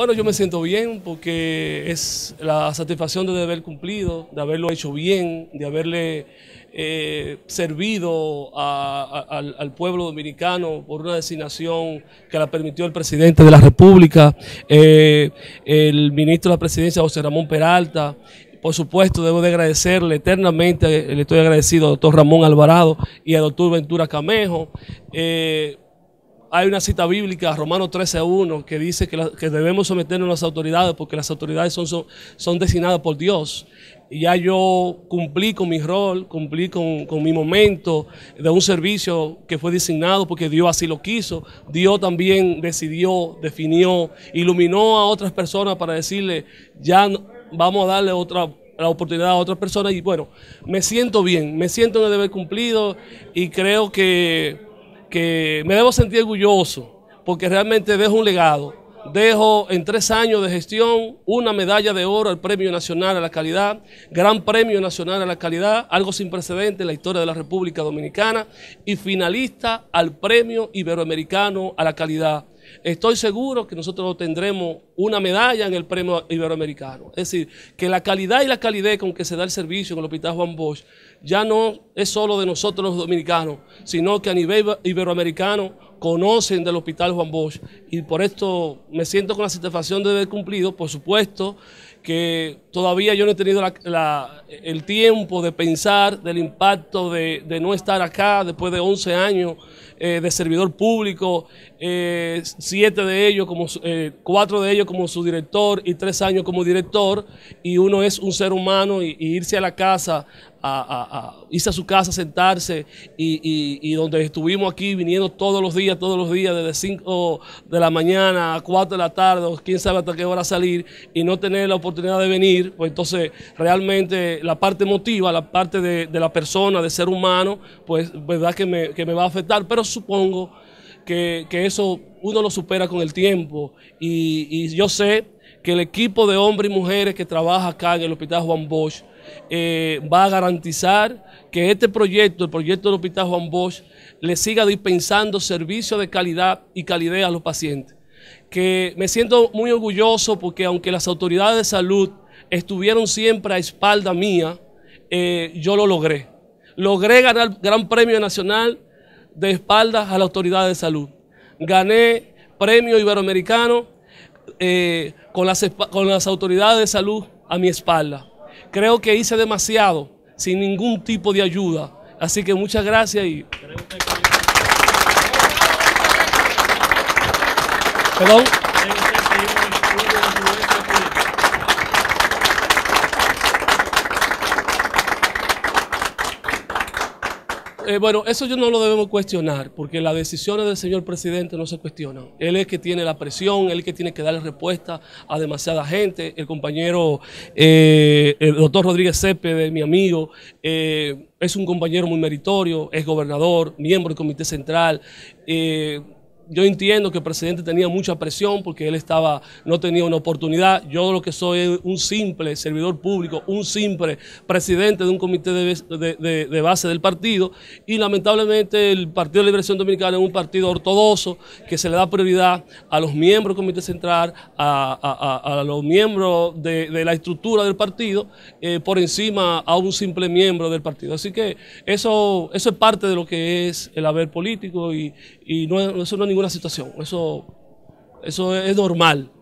Bueno, yo me siento bien porque es la satisfacción de haber cumplido, de haberlo hecho bien, de haberle eh, servido al, pueblo dominicano por una designación que la permitió el presidente de la República, eh, el ministro de la presidencia José Ramón Peralta, por supuesto, debo de agradecerle eternamente, le estoy agradecido al doctor Ramón Alvarado y a doctor Ventura Camejo. Eh, hay una cita bíblica, Romanos 13.1, que dice que, que, debemos someternos a las autoridades porque las autoridades son, son, designadas por Dios. Y ya yo cumplí con mi rol, cumplí con, mi momento de un servicio que fue designado porque Dios así lo quiso. Dios también decidió, definió, iluminó a otras personas para decirle, ya vamos a darle otra la oportunidad a otras personas y bueno, me siento bien, me siento en el deber cumplido y creo que que me debo sentir orgulloso porque realmente dejo un legado. Dejo en tres años de gestión una medalla de oro al Premio Nacional a la Calidad, Gran Premio Nacional a la Calidad, algo sin precedente en la historia de la República Dominicana y finalista al Premio Iberoamericano a la Calidad. Estoy seguro que nosotros lo tendremos una medalla en el premio iberoamericano. Es decir, que la calidad y la calidez con que se da el servicio en el Hospital Juan Bosch ya no es solo de nosotros los dominicanos, sino que a nivel iberoamericano conocen del Hospital Juan Bosch. Y por esto me siento con la satisfacción de haber cumplido, por supuesto, que todavía yo no he tenido el tiempo de pensar del impacto de, no estar acá después de 11 años eh, de servidor público, eh, siete de ellos, como eh, cuatro de ellos como su director y tres años como director, y uno es un ser humano y, irse a la casa, a, irse a su casa, sentarse, y, donde estuvimos aquí viniendo todos los días, todos los días, desde 5 de la mañana a cuatro de la tarde, o quién sabe hasta qué hora salir, y no tener la oportunidad de venir, pues entonces realmente la parte emotiva, la parte de, la persona, de ser humano, pues verdad que me, que me va a afectar, pero supongo que, eso uno lo supera con el tiempo. Y, yo sé que el equipo de hombres y mujeres que trabaja acá en el Hospital Juan Bosch eh, va a garantizar que este proyecto, el proyecto del Hospital Juan Bosch, le siga dispensando servicios de calidad y calidez a los pacientes. Que me siento muy orgulloso porque aunque las autoridades de salud estuvieron siempre a espalda mía, eh, yo lo logré. Logré ganar el Gran Premio Nacional de espaldas a la autoridad de salud. Gané premio iberoamericano eh, con, las, con las autoridades de salud a mi espalda. Creo que hice demasiado, sin ningún tipo de ayuda. Así que muchas gracias y... Eh, bueno, eso yo no lo debemos cuestionar, porque las decisiones del señor presidente no se cuestionan. Él es el que tiene la presión, él es el que tiene que darle respuesta a demasiada gente. El compañero, eh, el doctor Rodríguez Cepede, mi amigo, eh, es un compañero muy meritorio, es gobernador, miembro del comité central yo entiendo que el presidente tenía mucha presión porque él estaba, no tenía una oportunidad. Yo lo que soy es un simple servidor público, un simple presidente de un comité de, base del partido y lamentablemente el Partido de Liberación Dominicana es un partido ortodoxo que se le da prioridad a los miembros del comité central, a, los miembros de, la estructura del partido eh, por encima a un simple miembro del partido. Así que eso, eso es parte de lo que es el haber político y, y no, eso no es ninguna situación, eso, eso es normal.